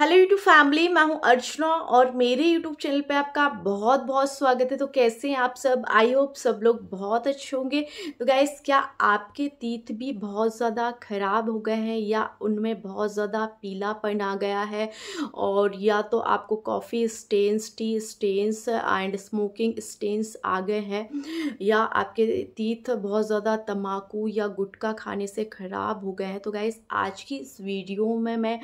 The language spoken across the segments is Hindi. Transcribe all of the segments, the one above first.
हेलो यूट्यूब फैमिली मैं हूं अर्चना और मेरे यूट्यूब चैनल पे आपका बहुत बहुत स्वागत है तो कैसे हैं आप सब आई होप सब लोग बहुत अच्छे होंगे तो गाइस क्या आपके तीत भी बहुत ज़्यादा ख़राब हो गए हैं या उनमें बहुत ज़्यादा पीलापन आ गया है और या तो आपको coffee stains tea stains and smoking stains आ गए हैं या आपके तीत बहुत ज़्यादा तम्बाकू या गुटखा खाने से ख़राब हो गए हैं तो गाइस आज की इस वीडियो में मैं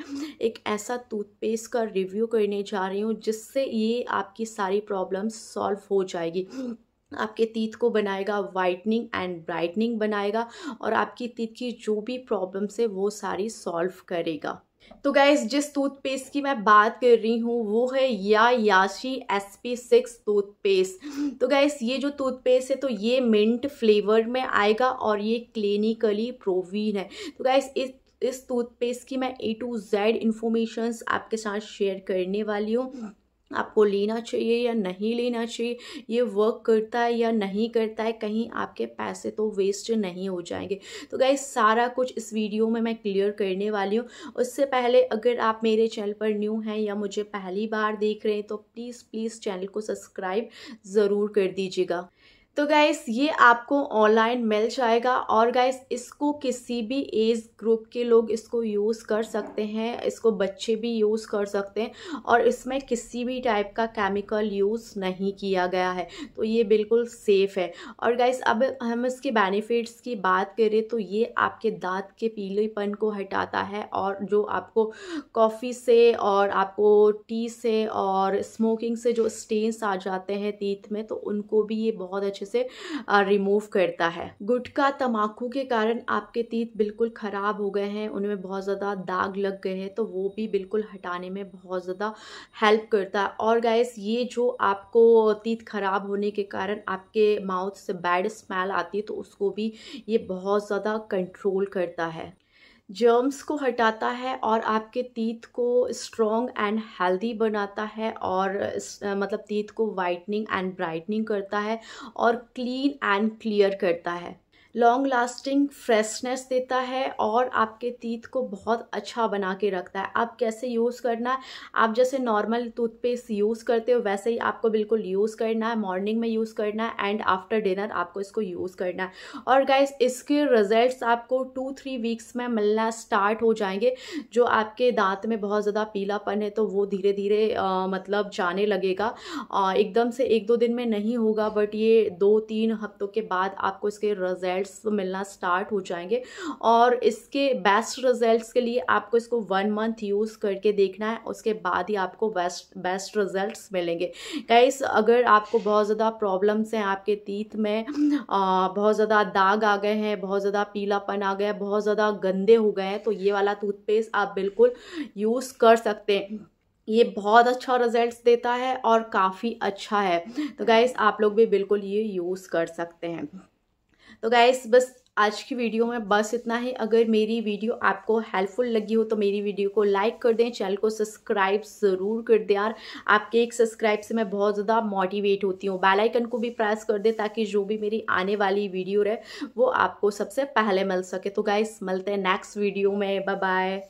एक ऐसा टूथपेस्ट का रिव्यू करने जा रही हूँ जिससे ये आपकी सारी प्रॉब्लम सॉल्व हो जाएगी आपके तीत को बनाएगा वाइटनिंग एंड ब्राइटनिंग बनाएगा और आपकी तीत की जो भी प्रॉब्लम्स है वो सारी सॉल्व करेगा तो गैस जिस टूथपेस्ट की मैं बात कर रही हूँ वो है या याशी एस पी सिक्स टूथपेस्ट तो गैस ये जो टूथपेस्ट है तो ये मिंट फ्लेवर में आएगा और ये क्लिनिकली प्रोवीन है तो गैस इस इस टूथपेस्ट की मैं ए टू जेड इन्फॉर्मेशंस आपके साथ शेयर करने वाली हूँ हाँ। आपको लेना चाहिए या नहीं लेना चाहिए ये वर्क करता है या नहीं करता है कहीं आपके पैसे तो वेस्ट नहीं हो जाएंगे तो गई सारा कुछ इस वीडियो में मैं क्लियर करने वाली हूँ उससे पहले अगर आप मेरे चैनल पर न्यू हैं या मुझे पहली बार देख रहे हैं तो प्लीज़ प्लीज़ चैनल को सब्सक्राइब ज़रूर कर दीजिएगा तो गाइस ये आपको ऑनलाइन मिल जाएगा और गाइस इसको किसी भी एज ग्रुप के लोग इसको यूज़ कर सकते हैं इसको बच्चे भी यूज़ कर सकते हैं और इसमें किसी भी टाइप का केमिकल यूज़ नहीं किया गया है तो ये बिल्कुल सेफ़ है और गाइस अब हम इसके बेनिफिट्स की बात करें तो ये आपके दांत के पीलेपन को हटाता है और जो आपको कॉफ़ी से और आपको टी से और स्मोकिंग से जो स्टेन्स आ जाते हैं तीथ में तो उनको भी ये बहुत अच्छा अच्छे से रिमूव करता है गुटखा तम्बाकू के कारण आपके तीत बिल्कुल ख़राब हो गए हैं उनमें बहुत ज़्यादा दाग लग गए हैं तो वो भी बिल्कुल हटाने में बहुत ज़्यादा हेल्प करता है और गैस ये जो आपको तीत ख़राब होने के कारण आपके माउथ से बैड स्मेल आती है तो उसको भी ये बहुत ज़्यादा कंट्रोल करता है जर्म्स को हटाता है और आपके तीत को स्ट्रॉन्ग एंड हेल्दी बनाता है और मतलब तीत को वाइटनिंग एंड ब्राइटनिंग करता है और क्लीन एंड क्लियर करता है लॉन्ग लास्टिंग फ्रेशनेस देता है और आपके तीत को बहुत अच्छा बना के रखता है आप कैसे यूज़ करना है आप जैसे नॉर्मल टूथपेस्ट यूज़ करते हो वैसे ही आपको बिल्कुल यूज़ करना है मॉर्निंग में यूज़ करना है एंड आफ्टर डिनर आपको इसको यूज़ करना है और गाइज इसके रिजल्ट आपको टू थ्री वीक्स में मिलना स्टार्ट हो जाएंगे जो आपके दांत में बहुत ज़्यादा पीलापन है तो वो धीरे धीरे मतलब जाने लगेगा एकदम से एक दो दिन में नहीं होगा बट ये दो तीन हफ्तों के बाद आपको इसके रिजल्ट रिजल्ट्स तो मिलना स्टार्ट हो जाएंगे और इसके बेस्ट रिजल्ट्स के लिए आपको इसको वन मंथ यूज़ करके देखना है उसके बाद ही आपको बेस्ट बेस्ट रिजल्ट मिलेंगे गाइस अगर आपको बहुत ज़्यादा प्रॉब्लम्स हैं आपके तीत में बहुत ज़्यादा दाग आ गए हैं बहुत ज़्यादा पीलापन आ गया बहुत ज़्यादा गंदे हो गए हैं तो ये वाला टूथपेस्ट आप बिल्कुल यूज़ कर सकते हैं ये बहुत अच्छा रिजल्ट्स देता है और काफ़ी अच्छा है तो गाइस आप लोग भी बिल्कुल ये यूज़ कर सकते हैं तो गाइस बस आज की वीडियो में बस इतना ही अगर मेरी वीडियो आपको हेल्पफुल लगी हो तो मेरी वीडियो को लाइक कर दें चैनल को सब्सक्राइब ज़रूर कर दें यार आपके एक सब्सक्राइब से मैं बहुत ज़्यादा मोटिवेट होती हूँ बेल आइकन को भी प्रेस कर दें ताकि जो भी मेरी आने वाली वीडियो रहे वो आपको सबसे पहले मिल सके तो गाइस मिलते हैं नेक्स्ट वीडियो में बाय बाय